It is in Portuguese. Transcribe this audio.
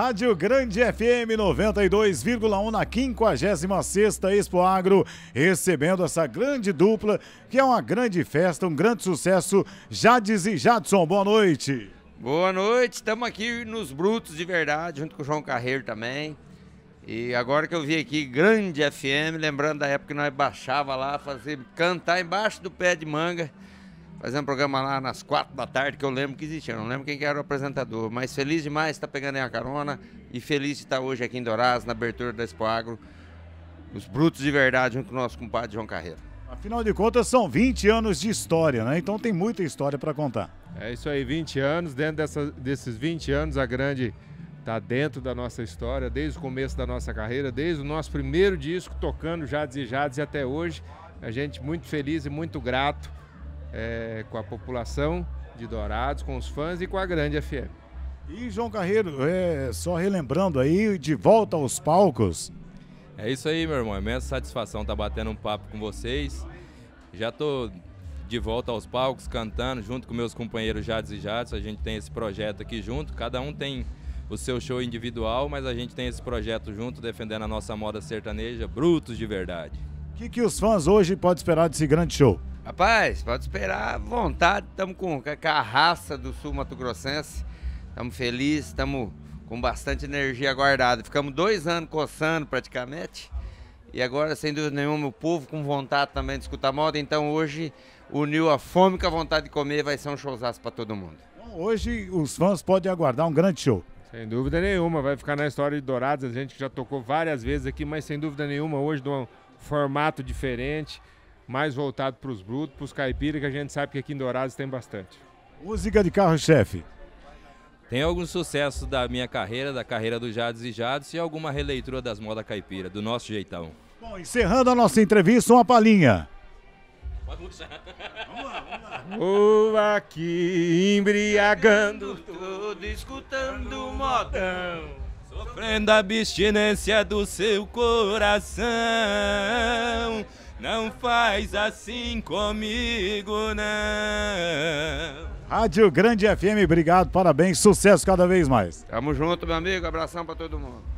Rádio Grande FM 92,1 na 56 Expo Agro, recebendo essa grande dupla, que é uma grande festa, um grande sucesso. Jades e Jadson, boa noite. Boa noite, estamos aqui nos Brutos de Verdade, junto com o João Carreiro também. E agora que eu vi aqui, Grande FM, lembrando da época que nós baixava lá, fazer cantar embaixo do pé de manga fazendo um programa lá nas quatro da tarde, que eu lembro que existia, não lembro quem era o apresentador, mas feliz demais de tá estar pegando aí a carona e feliz de estar tá hoje aqui em Dourados, na abertura da Expo Agro, os brutos de verdade, junto com o nosso compadre João Carreira. Afinal de contas, são 20 anos de história, né? Então tem muita história para contar. É isso aí, 20 anos. Dentro dessa, desses 20 anos, a grande está dentro da nossa história, desde o começo da nossa carreira, desde o nosso primeiro disco, tocando Jades e Jades e até hoje. A gente muito feliz e muito grato é, com a população de Dourados, com os fãs e com a Grande FM. E João Carreiro, é, só relembrando aí, de volta aos palcos. É isso aí, meu irmão. É imensa satisfação estar tá batendo um papo com vocês. Já tô de volta aos palcos, cantando junto com meus companheiros Jades e Jades. A gente tem esse projeto aqui junto. Cada um tem o seu show individual, mas a gente tem esse projeto junto, defendendo a nossa moda sertaneja, brutos de verdade. O que, que os fãs hoje podem esperar desse grande show? Rapaz, pode esperar à vontade. Estamos com, a raça do sul mato-grossense. Estamos felizes, estamos com bastante energia guardada. Ficamos dois anos coçando praticamente. E agora, sem dúvida nenhuma, o povo com vontade também de escutar moda. Então hoje uniu a fome com a vontade de comer. Vai ser um showzaço para todo mundo. Hoje os fãs podem aguardar um grande show. Sem dúvida nenhuma, vai ficar na história de Dourados, a gente já tocou várias vezes aqui, mas sem dúvida nenhuma, hoje de um formato diferente, mais voltado para os brutos, para os caipiras, que a gente sabe que aqui em Dourados tem bastante. Música de carro, chefe. Tem algum sucesso da minha carreira, da carreira do Jades e Jades e alguma releitura das modas caipira, do nosso jeitão. Bom, encerrando a nossa entrevista, uma palhinha. Pode puxar. Vamos lá, vamos lá. Vou aqui embriagando todo escutando modão. Sofrendo a abstinência do seu coração. Não faz assim comigo, não. Rádio Grande FM, obrigado, parabéns, sucesso cada vez mais. Tamo junto, meu amigo, abração pra todo mundo.